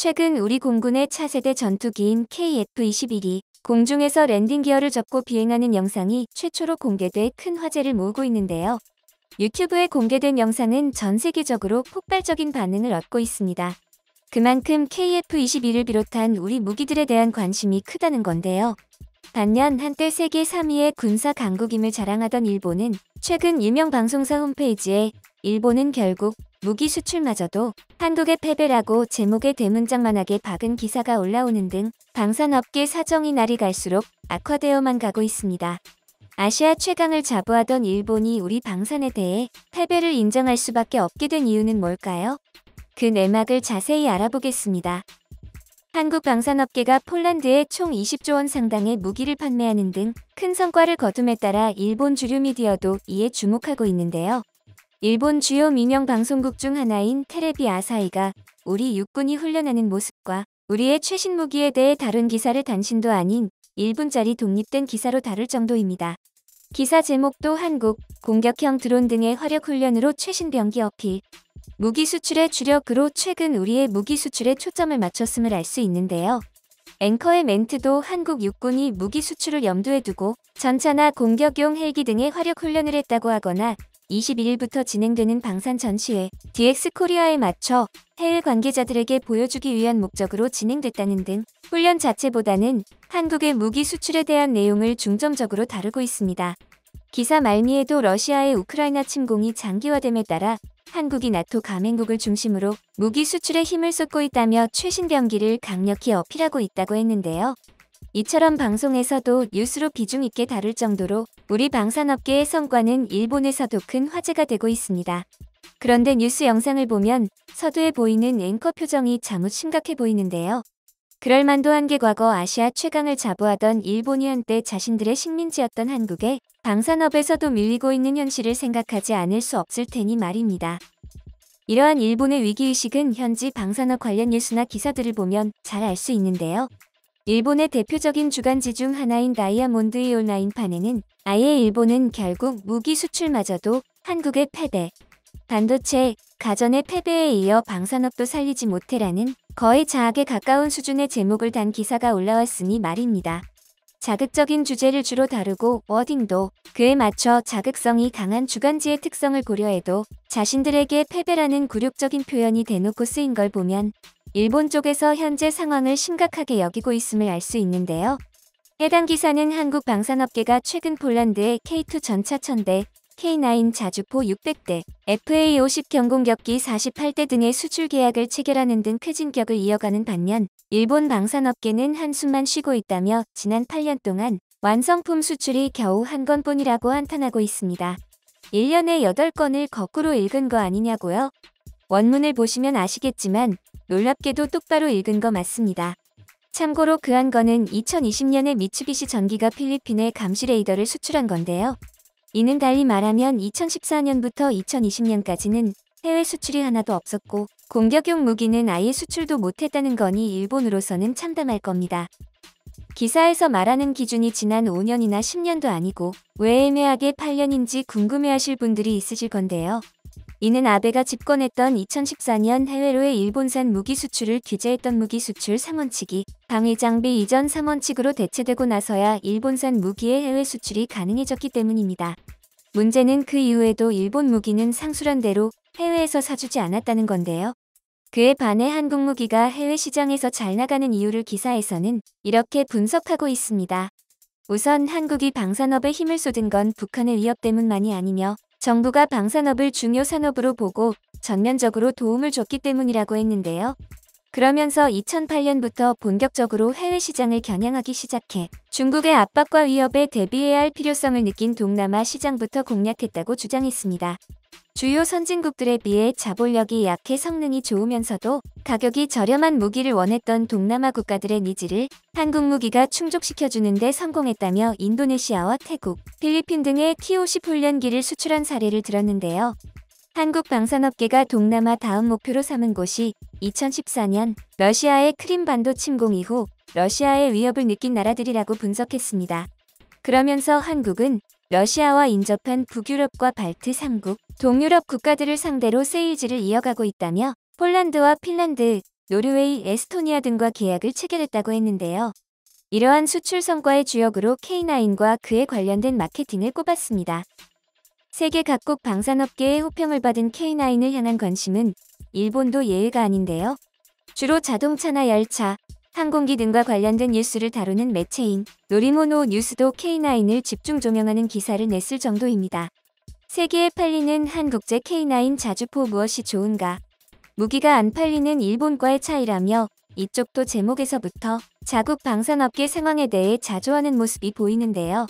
최근 우리 공군의 차세대 전투기인 KF-21이 공중에서 랜딩 기어를 접고 비행하는 영상이 최초로 공개돼 큰 화제를 모으고 있는데요. 유튜브에 공개된 영상은 전 세계적으로 폭발적인 반응을 얻고 있습니다. 그만큼 KF-21을 비롯한 우리 무기들에 대한 관심이 크다는 건데요. 반년 한때 세계 3위의 군사 강국임을 자랑하던 일본은 최근 유명 방송사 홈페이지에 일본은 결국 무기 수출마저도 한국의 패배라고 제목의 대문짝만하게 박은 기사가 올라오는 등 방산업계 사정이 날이 갈수록 악화되어만 가고 있습니다. 아시아 최강을 자부하던 일본이 우리 방산에 대해 패배를 인정할 수밖에 없게 된 이유는 뭘까요? 그 내막을 자세히 알아보겠습니다. 한국 방산업계가 폴란드에 총 20조 원 상당의 무기를 판매하는 등 큰 성과를 거둠에 따라 일본 주류 미디어도 이에 주목하고 있는데요. 일본 주요 민영 방송국 중 하나인 테레비 아사이가 우리 육군이 훈련하는 모습과 우리의 최신 무기에 대해 다룬 기사를 단신도 아닌 1분짜리 독립된 기사로 다룰 정도입니다. 기사 제목도 한국, 공격형 드론 등의 화력 훈련으로 최신 병기 어필, 무기 수출의 주력으로 최근 우리의 무기 수출에 초점을 맞췄음을 알 수 있는데요. 앵커의 멘트도 한국 육군이 무기 수출을 염두에 두고 전차나 공격용 헬기 등의 화력 훈련을 했다고 하거나 21일부터 진행되는 방산 전시회 DX 코리아에 맞춰 해외 관계자들에게 보여주기 위한 목적으로 진행됐다는 등 훈련 자체보다는 한국의 무기 수출에 대한 내용을 중점적으로 다루고 있습니다. 기사 말미에도 러시아의 우크라이나 침공이 장기화됨에 따라 한국이 나토 가맹국을 중심으로 무기 수출에 힘을 쏟고 있다며 최신 병기를 강력히 어필하고 있다고 했는데요. 이처럼 방송에서도 뉴스로 비중 있게 다룰 정도로 우리 방산업계의 성과는 일본에서도 큰 화제가 되고 있습니다. 그런데 뉴스 영상을 보면 서두에 보이는 앵커 표정이 자무 심각해 보이는데요. 그럴만도 한 게 과거 아시아 최강을 자부하던 일본이 한때 자신들의 식민지였던 한국에 방산업에서도 밀리고 있는 현실을 생각하지 않을 수 없을 테니 말입니다. 이러한 일본의 위기의식은 현지 방산업 관련 뉴스나 기사들을 보면 잘 알 수 있는데요. 일본의 대표적인 주간지 중 하나인 다이아몬드의 온라인판에는 아예 일본은 결국 무기 수출마저도 한국의 패대 반도체, 가전의 패배에 이어 방산업도 살리지 못해라는 거의 자학에 가까운 수준의 제목을 단 기사가 올라왔으니 말입니다. 자극적인 주제를 주로 다루고 워딩도 그에 맞춰 자극성이 강한 주간지의 특성을 고려해도 자신들에게 패배라는 굴욕적인 표현이 대놓고 쓰인 걸 보면 일본 쪽에서 현재 상황을 심각하게 여기고 있음을 알 수 있는데요. 해당 기사는 한국 방산업계가 최근 폴란드의 K2 전차천대 k 9 자주포 600대, FA50 경공격기 48대 등의 수출 계약을 체결하는 등쾌진격을 이어가는 반면 일본 방산업계는 한숨만 쉬고 있다며 지난 8년 동안 완성품 수출이 겨우 한 건뿐이라고 한탄하고 있습니다. 1년에 8건을 거꾸로 읽은 거 아니냐고요? 원문을 보시면 아시겠지만 놀랍게도 똑바로 읽은 거 맞습니다. 참고로 그 한 건은 2020년에 미츠비시 전기가 필리핀에 감시 레이더를 수출한 건데요. 이는 달리 말하면 2014년부터 2020년까지는 해외 수출이 하나도 없었고 공격용 무기는 아예 수출도 못했다는 거니 일본으로서는 참담할 겁니다. 기사에서 말하는 기준이 지난 5년이나 10년도 아니고 왜 애매하게 8년인지 궁금해하실 분들이 있으실 건데요. 이는 아베가 집권했던 2014년 해외로의 일본산 무기 수출을 규제했던 무기 수출 3원칙이 방위 장비 이전 3원칙으로 대체되고 나서야 일본산 무기의 해외 수출이 가능해졌기 때문입니다. 문제는 그 이후에도 일본 무기는 상술한대로 해외에서 사주지 않았다는 건데요. 그에 반해 한국 무기가 해외 시장에서 잘 나가는 이유를 기사에서는 이렇게 분석하고 있습니다. 우선 한국이 방산업에 힘을 쏟은 건 북한의 위협 때문만이 아니며 정부가 방산업을 중요 산업으로 보고 전면적으로 도움을 줬기 때문이라고 했는데요. 그러면서 2008년부터 본격적으로 해외 시장을 겨냥하기 시작해 중국의 압박과 위협에 대비해야 할 필요성을 느낀 동남아 시장부터 공략했다고 주장했습니다. 주요 선진국들에 비해 자본력이 약해 성능이 좋으면서도 가격이 저렴한 무기를 원했던 동남아 국가들의 니즈를 한국 무기가 충족시켜주는 데 성공했다며 인도네시아와 태국, 필리핀 등의 T-50 훈련기를 수출한 사례를 들었는데요. 한국 방산업계가 동남아 다음 목표로 삼은 곳이 2014년 러시아의 크림반도 침공 이후 러시아의 위협을 느낀 나라들이라고 분석했습니다. 그러면서 한국은 러시아와 인접한 북유럽과 발트 3국, 동유럽 국가들을 상대로 세일즈를 이어가고 있다며 폴란드와 핀란드, 노르웨이, 에스토니아 등과 계약을 체결했다고 했는데요. 이러한 수출 성과의 주역으로 K9과 그에 관련된 마케팅을 꼽았습니다. 세계 각국 방산업계의 호평을 받은 K9을 향한 관심은 일본도 예외가 아닌데요. 주로 자동차나 열차, 항공기 등과 관련된 뉴스를 다루는 매체인 노리모노 뉴스도 K9을 집중 조명하는 기사를 냈을 정도입니다. 세계에 팔리는 한국제 K9 자주포 무엇이 좋은가? 무기가 안 팔리는 일본과의 차이라며 이쪽도 제목에서부터 자국 방산업계 상황에 대해 자조하는 모습이 보이는데요.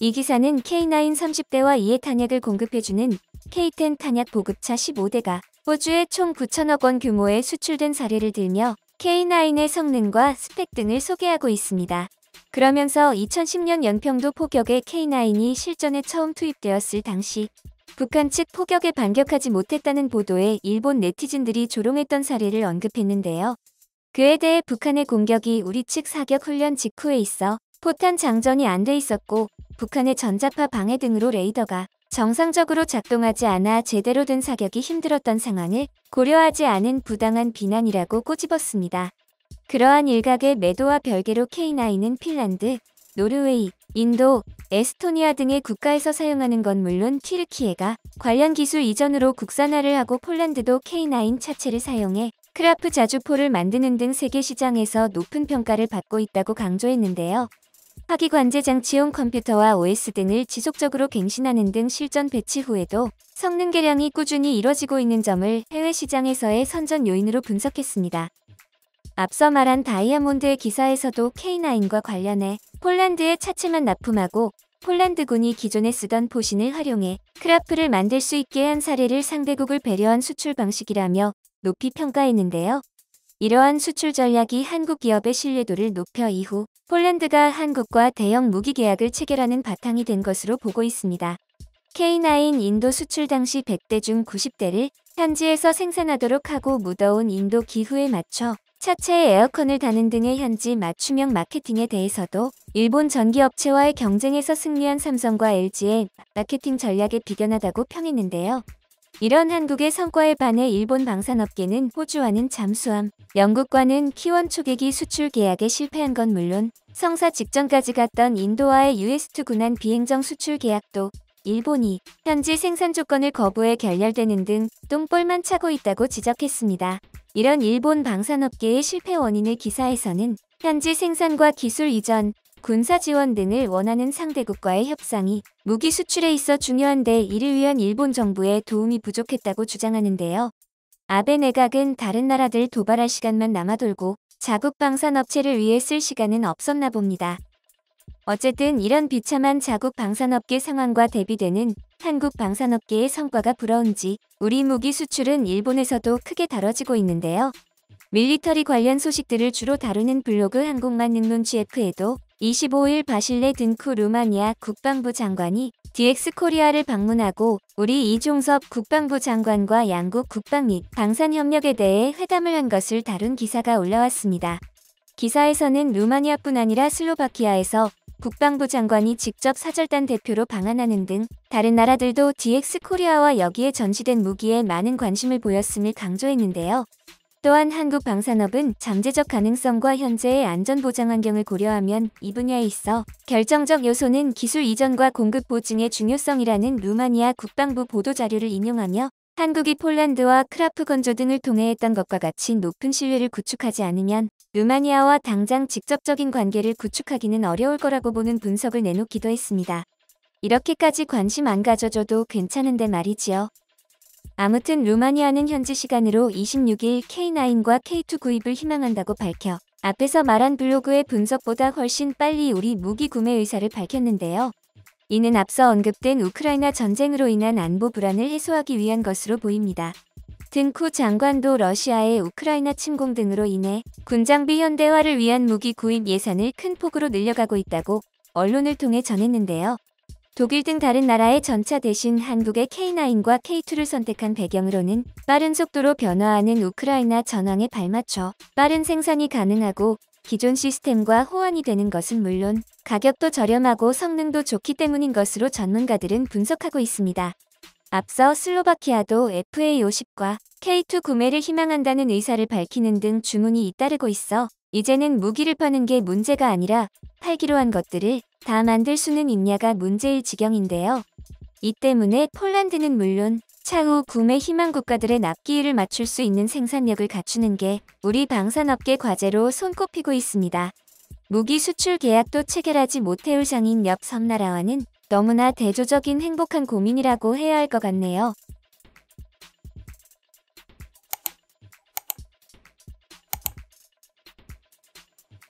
이 기사는 K9 30대와 이에 탄약을 공급해주는 K10 탄약 보급차 15대가 호주에 총 9천억 원 규모의 수출된 사례를 들며 K9의 성능과 스펙 등을 소개하고 있습니다. 그러면서 2010년 연평도 포격에 K9이 실전에 처음 투입되었을 당시 북한 측 포격에 반격하지 못했다는 보도에 일본 네티즌들이 조롱했던 사례를 언급했는데요. 그에 대해 북한의 공격이 우리 측 사격 훈련 직후에 있어 포탄 장전이 안 돼 있었고 북한의 전자파 방해 등으로 레이더가 정상적으로 작동하지 않아 제대로 된 사격이 힘들었던 상황을 고려하지 않은 부당한 비난이라고 꼬집었습니다. 그러한 일각의 매도와 별개로 K9은 핀란드, 노르웨이, 인도, 에스토니아 등의 국가에서 사용하는 건 물론 튀르키예가 관련 기술 이전으로 국산화를 하고 폴란드도 K9 차체를 사용해 크라프 자주포를 만드는 등 세계 시장에서 높은 평가를 받고 있다고 강조했는데요. 파기관제장치용 컴퓨터와 OS 등을 지속적으로 갱신하는 등 실전 배치 후에도 성능 개량이 꾸준히 이뤄지고 있는 점을 해외 시장에서의 선전 요인으로 분석했습니다. 앞서 말한 다이아몬드의 기사에서도 K9과 관련해 폴란드에 차체만 납품하고 폴란드군이 기존에 쓰던 포신을 활용해 크라프를 만들 수 있게 한 사례를 상대국을 배려한 수출 방식이라며 높이 평가했는데요. 이러한 수출 전략이 한국 기업의 신뢰도를 높여 이후 폴란드가 한국과 대형 무기 계약을 체결하는 바탕이 된 것으로 보고 있습니다. K9 인도 수출 당시 100대 중 90대를 현지에서 생산하도록 하고 무더운 인도 기후에 맞춰 차체에 에어컨을 다는 등의 현지 맞춤형 마케팅에 대해서도 일본 전기업체와의 경쟁에서 승리한 삼성과 LG의 마케팅 전략에 비견하다고 평했는데요. 이런 한국의 성과에 반해 일본 방산업계는 호주와는 잠수함, 영국과는 키원 초계기 수출 계약에 실패한 건 물론 성사 직전까지 갔던 인도와의 US2 군한 비행정 수출 계약도 일본이 현지 생산 조건을 거부해 결렬되는 등 똥볼만 차고 있다고 지적했습니다. 이런 일본 방산업계의 실패 원인을 기사에서는 현지 생산과 기술 이전, 군사 지원 등을 원하는 상대국과의 협상이 무기 수출에 있어 중요한데 이를 위한 일본 정부의 도움이 부족했다고 주장하는데요. 아베 내각은 다른 나라들 도발할 시간만 남아돌고 자국 방산업체를 위해 쓸 시간은 없었나 봅니다. 어쨌든 이런 비참한 자국 방산업계 상황과 대비되는 한국 방산업계의 성과가 부러운지 우리 무기 수출은 일본에서도 크게 다뤄지고 있는데요. 밀리터리 관련 소식들을 주로 다루는 블로그 한국만 능론 GF에도 25일 바실레 든쿠 루마니아 국방부 장관이 DX 코리아를 방문하고 우리 이종섭 국방부 장관과 양국 국방 및 방산 협력에 대해 회담을 한 것을 다룬 기사가 올라왔습니다. 기사에서는 루마니아뿐 아니라 슬로바키아에서 국방부 장관이 직접 사절단 대표로 방한하는 등 다른 나라들도 DX 코리아와 여기에 전시된 무기에 많은 관심을 보였음을 강조했는데요. 또한 한국 방산업은 잠재적 가능성과 현재의 안전보장 환경을 고려하면 이 분야에 있어 결정적 요소는 기술 이전과 공급 보증의 중요성이라는 루마니아 국방부 보도자료를 인용하며 한국이 폴란드와 크라프 건조 등을 통해했던 것과 같이 높은 신뢰를 구축하지 않으면 루마니아와 당장 직접적인 관계를 구축하기는 어려울 거라고 보는 분석을 내놓기도 했습니다. 이렇게까지 관심 안 가져줘도 괜찮은데 말이지요. 아무튼 루마니아는 현지 시간으로 26일 K9과 K2 구입을 희망한다고 밝혀 앞에서 말한 블로그의 분석보다 훨씬 빨리 우리 무기 구매 의사를 밝혔는데요. 이는 앞서 언급된 우크라이나 전쟁으로 인한 안보 불안을 해소하기 위한 것으로 보입니다. 등쿠 장관도 러시아의 우크라이나 침공 등으로 인해 군장비 현대화를 위한 무기 구입 예산을 큰 폭으로 늘려가고 있다고 언론을 통해 전했는데요. 독일 등 다른 나라의 전차 대신 한국의 K9과 K2를 선택한 배경으로는 빠른 속도로 변화하는 우크라이나 전황에 발맞춰 빠른 생산이 가능하고 기존 시스템과 호환이 되는 것은 물론 가격도 저렴하고 성능도 좋기 때문인 것으로 전문가들은 분석하고 있습니다. 앞서 슬로바키아도 FA50과 K2 구매를 희망한다는 의사를 밝히는 등 주문이 잇따르고 있어 이제는 무기를 파는 게 문제가 아니라 팔기로 한 것들을 다 만들 수는 있냐가 문제일 지경인데요. 이 때문에 폴란드는 물론 차후 구매 희망 국가들의 납기일을 맞출 수 있는 생산력을 갖추는 게 우리 방산업계 과제로 손꼽히고 있습니다. 무기 수출 계약도 체결하지 못해올 상인 옆 섬나라와는 너무나 대조적인 행복한 고민이라고 해야 할 것 같네요.